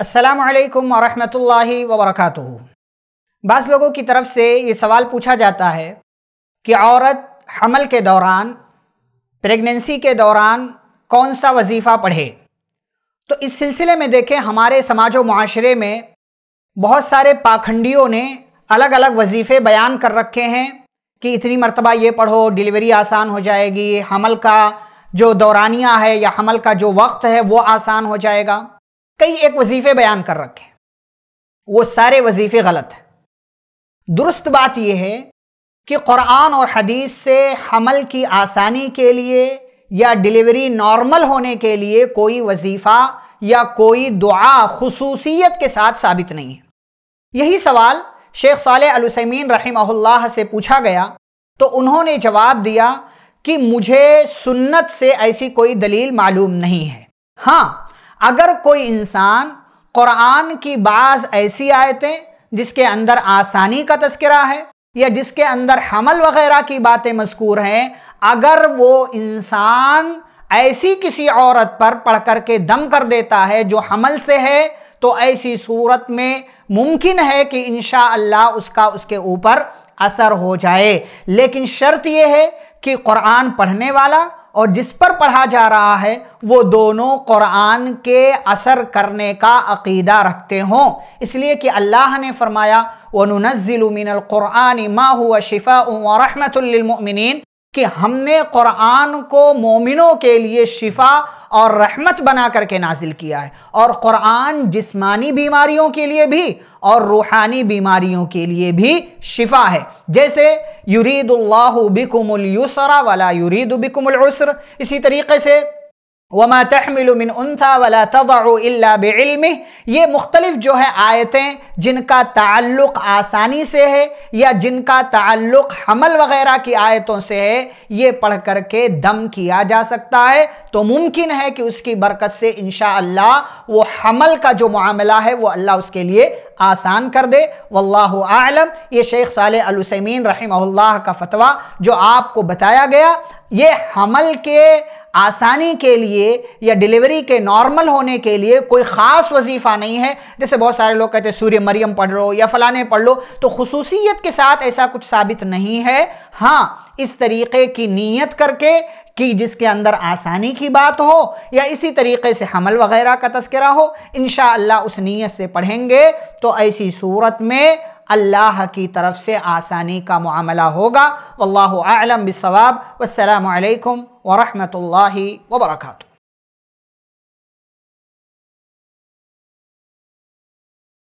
असलकम वरहि वबरक बस लोगों की तरफ से ये सवाल पूछा जाता है कि औरत हमल के दौरान प्रेगनेंसी के दौरान कौन सा वजीफ़ा पढ़े तो इस सिलसिले में देखें हमारे समाज व माशरे में बहुत सारे पाखंडियों ने अलग अलग वजीफ़े बयान कर रखे हैं कि इतनी मरतबा ये पढ़ो डिलीवरी आसान हो जाएगी हमल का जो दौरानिया है या हमल का जो वक्त है वो आसान हो जाएगा कई एक वजीफे बयान कर रखे वो सारे वजीफे गलत हैं दुरुस्त बात यह है कि क़ुरान और हदीस से हमल की आसानी के लिए या डिलीवरी नॉर्मल होने के लिए कोई वजीफ़ा या कोई दुआ खसूसियत के साथ साबित नहीं है यही सवाल शेख साल अलसमीन रही से पूछा गया तो उन्होंने जवाब दिया कि मुझे सुन्नत से ऐसी कोई दलील मालूम नहीं है हाँ अगर कोई इंसान क़ुरान की बाज़ ऐसी आयतें जिसके अंदर आसानी का तस्करा है या जिसके अंदर हमल वगैरह की बातें मशकूर हैं अगर वो इंसान ऐसी किसी औरत पर पढ़ कर के दम कर देता है जो हमल से है तो ऐसी सूरत में मुमकिन है कि इन अल्लाह उसका उसके ऊपर असर हो जाए लेकिन शर्त यह है कि क़ुरान पढ़ने वाला और जिस पर पढ़ा जा रहा है वो दोनों कुरान के असर करने का अकीदा रखते हों इसलिए कि अल्लाह ने फरमाया वनुनज़िलमिनकुरान माँ हुआ शिफ़ा रहमतमिन कि हमने क़ुरान को मोमिनों के लिए शिफा और रहमत बना करके नाजिल किया है और क़ुरान जिस्मानी बीमारियों के लिए भी और रूहानी बीमारियों के लिए भी शिफा है जैसे युरीदुल्लाहु बिकुमुल युसरा वाला युरीदु बिकुमुल उसर इसी तरीके से वमा तहमिलमिन उनसा वला तवा बेम ये मुख्तलिफ जो है आयतें जिनका ताल्लुक़ आसानी से है या जिनका ताल्लुक़ हमल वगैरह की आयतों से है ये पढ़ कर के दम किया जा सकता है तो मुमकिन है कि उसकी बरकत से इन वो हमल का जो मामला है वो अल्लाह उसके लिए आसान कर दे वल्लाहु आलम ये शेख साल अलसमीन रही का फतवा जो आपको बताया गया ये हमल के आसानी के लिए या डिलीवरी के नॉर्मल होने के लिए कोई ख़ास वजीफ़ा नहीं है जैसे बहुत सारे लोग कहते हैं सूर्य मरियम पढ़ लो या फ़लाने पढ़ लो तो खसूसियत के साथ ऐसा कुछ साबित नहीं है हाँ इस तरीके की नीयत करके कि जिसके अंदर आसानी की बात हो या इसी तरीके से हमल वगैरह का तस्करा हो इन उस नीयत से पढ़ेंगे तो ऐसी सूरत में اللہ کی طرف سے آسانی کا معاملہ ہوگا واللہ اعلم بالصواب والسلام علیکم ورحمت اللہ وبرکاتہ